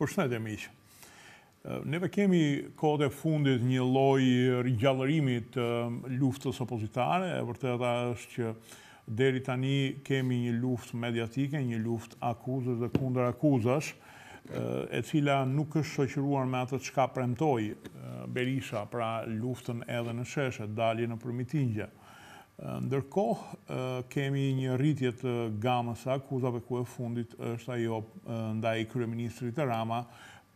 Përshëndetje miq. Ne neve kemi kohët fundit një lloj rigjallërimi të luftës opozitare. E vërteta është që deri tani kemi një luftë mediatike, një luftë akuzës dhe kundër akuzash, e cila nuk është shoqëruar me atë çka premtoi Berisha, pra luftën edhe në sheshe, dalje në përmitingje. Ndërkohë kemi një rritje të gamës akuzave ku e fundit është ajo ndaj Kryeministrit Rama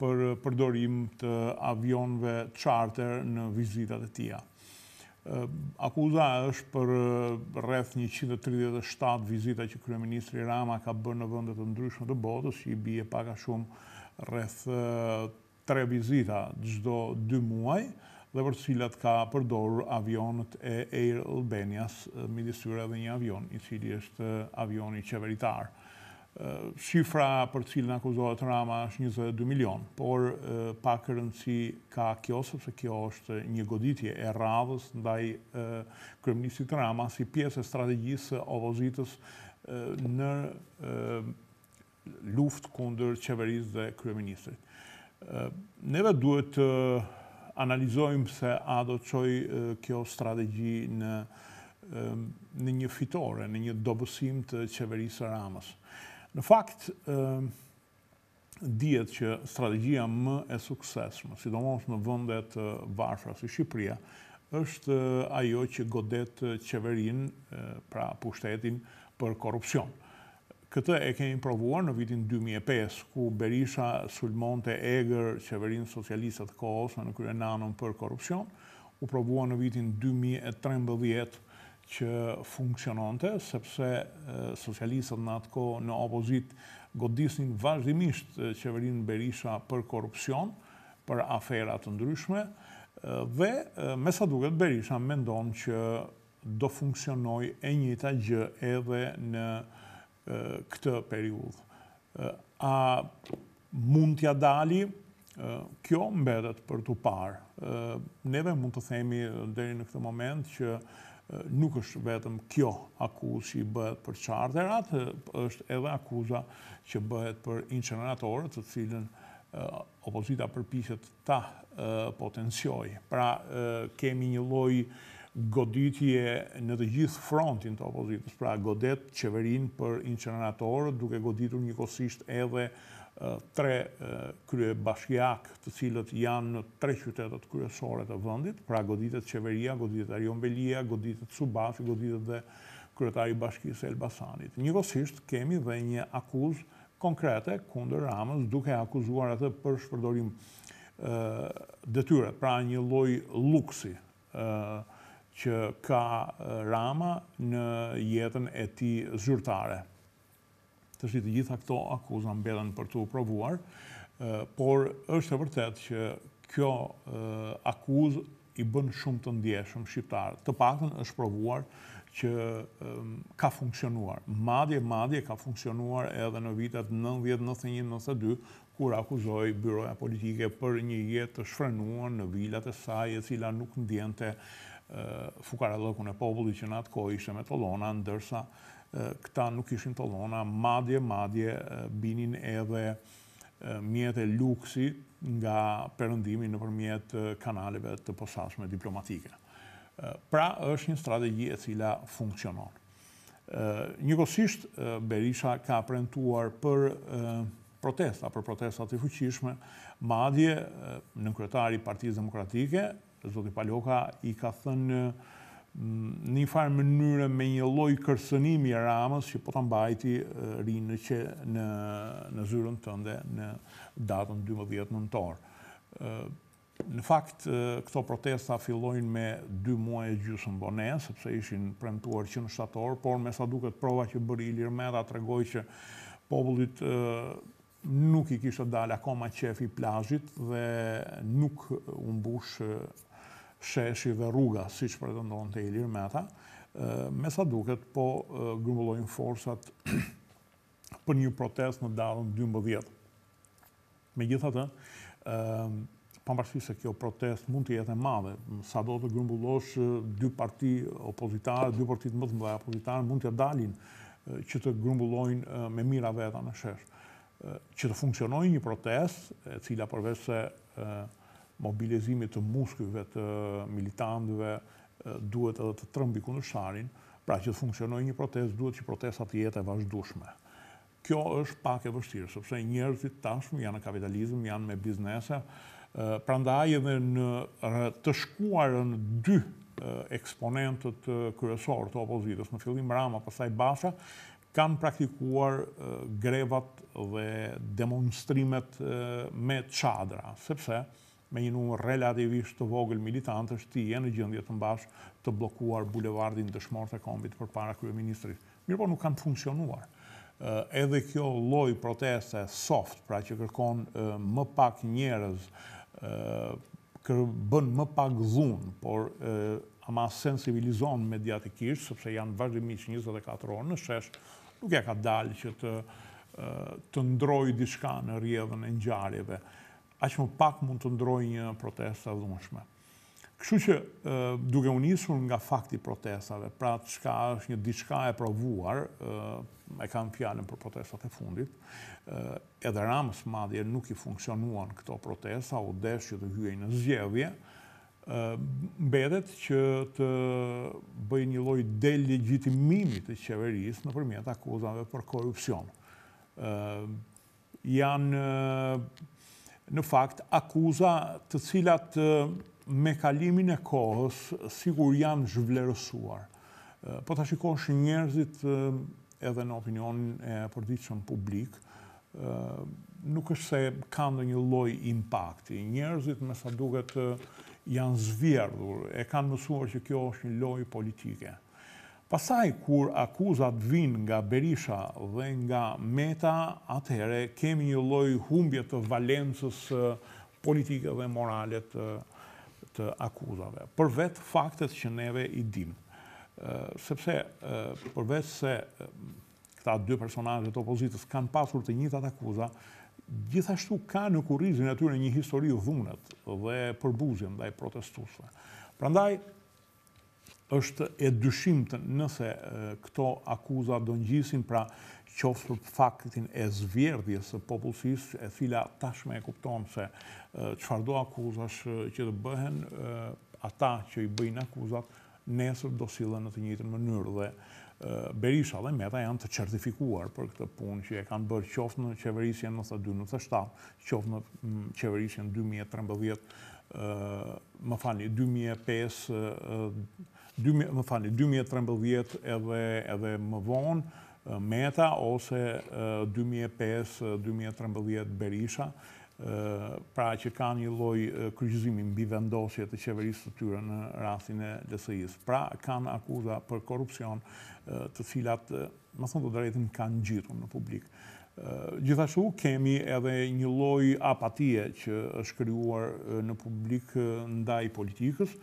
për përdorim të avionve charter në vizitat e tia. Akuza është për rreth 137 vizita që Kryeministri Rama ka bërë në vëndet të ndryshme të botës, që i bje paka shumë rreth 3 vizita gjdo 2 muaj, dhe për cilat ka përdorur avionët e Air Albanias, më edhe një avion, i cili është avioni qeveritarë. Shifra për cilë në akuzohet rama është 22 milion, por pakërën si ka kjo, sepse kjo është një goditje e radhës ndaj kërëmnisit rama si pjesë e strategjisë ovozitës në luft kunder qeverisë dhe kërëministrit. Neve duhet të analizojmë se a do të qoj kjo strategi në një fitore, në një dobësim të qeverisë Ramës. Në fakt, djetë që strategia më e sukseshme, si do mos në vëndet vashra si Shqipria, është ajo që godet qeverin pra pushtetin për korupcionë. Këtë e kemi provuar në vitin 2005, ku Berisha Sulmon të Eger, qeverinë socialistët kohës në në kërë nanën për korupcion, u provuar në vitin 2013 që funksionante, sepse socialistët në atë kohë në opozit godisnin vazhdimisht qeverinë Berisha për korupcion, për aferat të ndryshme, dhe me sa duket Berisha mendon që do funksionoj e njëta gjë edhe në nështë këtë periudhë. A mund t'ja dali, kjo mbedet për t'u parë. Neve mund të themi deri në këtë moment që nuk është vetëm kjo akuzë që i bëhet për qarterat, është edhe akuza që bëhet për inceneratorët, të cilën opozita përpishet ta potencioj. Pra, kemi një lojë goditje në të gjithë frontin të opozitës, pra godet qeverin për inqeneratorë, duke goditur një kosisht edhe tre krye bashkjak të cilët janë në tre qytetet kryesore të vëndit, pra goditet qeveria, goditet Arion Belia, goditet Subafi, goditet dhe kryetari bashkisë Elbasanit. Një kosisht kemi dhe një akuz konkrete kunder Ramës, duke akuzuar atë për shpërdorim detyre, pra një loj luksi, një loj luksi, që ka Rama në jetën e ti zyrtare. Të shqitë gjitha këto akuzë në mbedhen për të provuar, por është e vërtet që kjo akuzë i bën shumë të ndjeshëm shqiptarë. Të pakën është provuar që ka funksionuar. Madje, madje ka funksionuar edhe në vitet 90, 91, 92, kur akuzoj byroja politike për një jetë të shfrenuar në vilat e saj e cila nuk ndjente fukaradhëkun e populli që në atë kohë ishte me tolona, ndërsa këta nuk ishin tolona, madje, madje, binin edhe mjetë e luksi nga përëndimi në përmjet kanaleve të posashme diplomatike. Pra, është një strategi e cila funksionon. Njëkosisht, Berisha ka prentuar për protesta, për protesta të fuqishme, madje në kretari Partijës Demokratike, Zoti Paloka i ka thënë mm, në një farë mënyrë me një lloj kërcënimi e Ramës që po ta mbajti rinë që në në zyrën tënde në datën 12 nëntor. në fakt këto protesta fillojnë me 2 muaj gjysmë bonen, sepse ishin premtuar që në shtator, por me sa duket prova që bëri Ilir Meta tregoi që popullit nuk i kishte dalë akoma qefi plazhit dhe nuk u mbush sheshi dhe rruga, si që pretendon të ilirë me ata, me sa duket po grumbullojnë forësat për një protest në darën 12. Me gjitha të, pambarësi se kjo protest mund të jetë e madhe, sa do të grumbullosh dy parti opozitarë, dy partit më të mëdha opozitarë, mund të dalin që të grumbullojnë me mira veta në shesh. Që të funksionojnë një protest, e cila përveç se mobilizimit të muskujve të militantëve duhet edhe të trëmbi kundërshtarin, pra që të funksionoj një protest, duhet që protestat të jetë e vazhdushme. Kjo është pak e vështirë, sepse njerëzit tashmë janë në kapitalizm, janë me biznese, pra edhe në të shkuarën dy eksponentët kryesorë të opozitës, në fillim Rama, pasaj Basha, kanë praktikuar grevat dhe demonstrimet me qadra, sepse, me një numër relativisht të vogël militantës të i e në gjëndje të mbash të blokuar bulevardin dëshmor të kombit për para kërë ministrit. Mirë po nuk kanë funksionuar. Edhe kjo loj proteste soft, pra që kërkon më pak njërez, kërë bën më pak dhun, por ama sensibilizon mediatikisht, sëpse janë vazhdimisht 24 orë në shesh, nuk e ka dalë që të të ndrojë dishka në rjedhën e njëjarjeve që më pak mund të ndroj një protesta dhunshme. Kështu që duke unisur nga fakti protestave, pra të shka është një diçka e provuar, e kam pjallën për protestat e fundit, edhe ramës madhje nuk i funksionuan këto protesta, u desh që të hyej në zgjedhje, mbedet që të bëj një loj delegitimimit të qeveris në përmjet akuzave për korupcion. Janë në fakt akuza të cilat me kalimin e kohës sigur janë zhvlerësuar. Po të shikosh njerëzit edhe në opinion e përdiqën publik, nuk është se kanë një loj impakti. Njerëzit me sa duket janë zvjerdhur, e kanë mësuar që kjo është një loj politike. Pasaj kur akuzat vinë nga Berisha dhe nga Meta, atëhere kemi një loj humbje të valensës politike dhe moralet të, akuzave. Për vetë faktet që neve i dim. Sepse për vetë se këta dy personajet të opozitës kanë pasur të njëtat akuza, gjithashtu ka në kurizin e tyre një histori dhunët dhe përbuzin dhe i protestusve. Prandaj, është e dyshimtë nëse këto akuzat do njësin pra qoftë për faktin e zvjerdhjes e popullësis e cila tashme e kuptonë se qëfar do akuzash që të bëhen, ata që i bëjnë akuzat nesër do silën në të njëtën mënyrë dhe Berisha dhe Meta janë të certifikuar për këtë punë që e kanë bërë qoftë në qeverisjen 92-97, qoftë në qeverisjen 2013 më fani, 2005, më fani, 2013 edhe edhe më vonë, Meta, ose 2005-2013 Berisha, pra që ka një loj kryqëzimi mbi të qeverisë të tyre në rastin e DSI-së. Pra kanë akuza për korupcion të cilat, më thonë të drejtën, kanë gjithu në publik. Gjithashtu kemi edhe një loj apatie që është kryuar në publik ndaj politikës,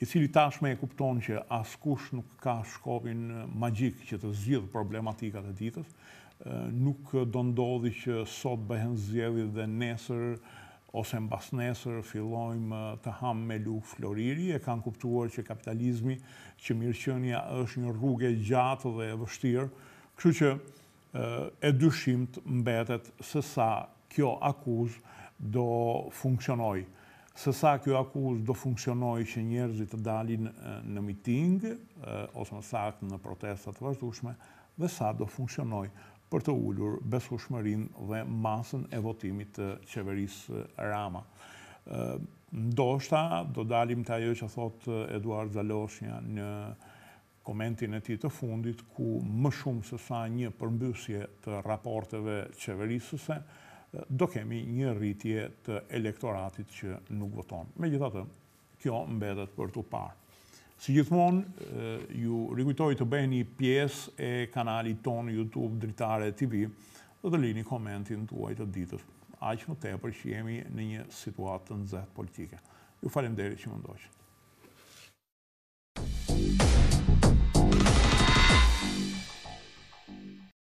i cili tashme e kupton që askush nuk ka shkopin magjik që të zgjidhë problematikat e ditës, nuk do ndodhi që sot bëhen zjedhjet dhe nesër ose në bas nesër fillojmë të hamë me lukë floriri, e kanë kuptuar që kapitalizmi që mirëqënja është një rrugë e gjatë dhe e vështirë, kështu që e dyshimt mbetet se sa kjo akuz do funksionoj. Se sa kjo akuz do funksionoj që njerëzit të dalin në miting, ose në sakë në protestat vazhdushme, dhe sa do funksionoj për të ullur besushmërin dhe masën e votimit të qeverisë Rama. Ndoshta, do dalim të ajo që thot Eduard Zaloshnja në komentin e ti të fundit, ku më shumë se sa një përmbysje të raporteve qeverisëse, do kemi një rritje të elektoratit që nuk voton. Me gjithatë, kjo mbedet për të parë. Si gjithmon, ju rikujtoj të bëjë një pjesë e kanalit tonë YouTube Dritare TV dhe të lini komentin të uaj të ditës. Aqë më tepër që jemi në një situatë të nëzhet politike. Ju falem deri që më ndoqë.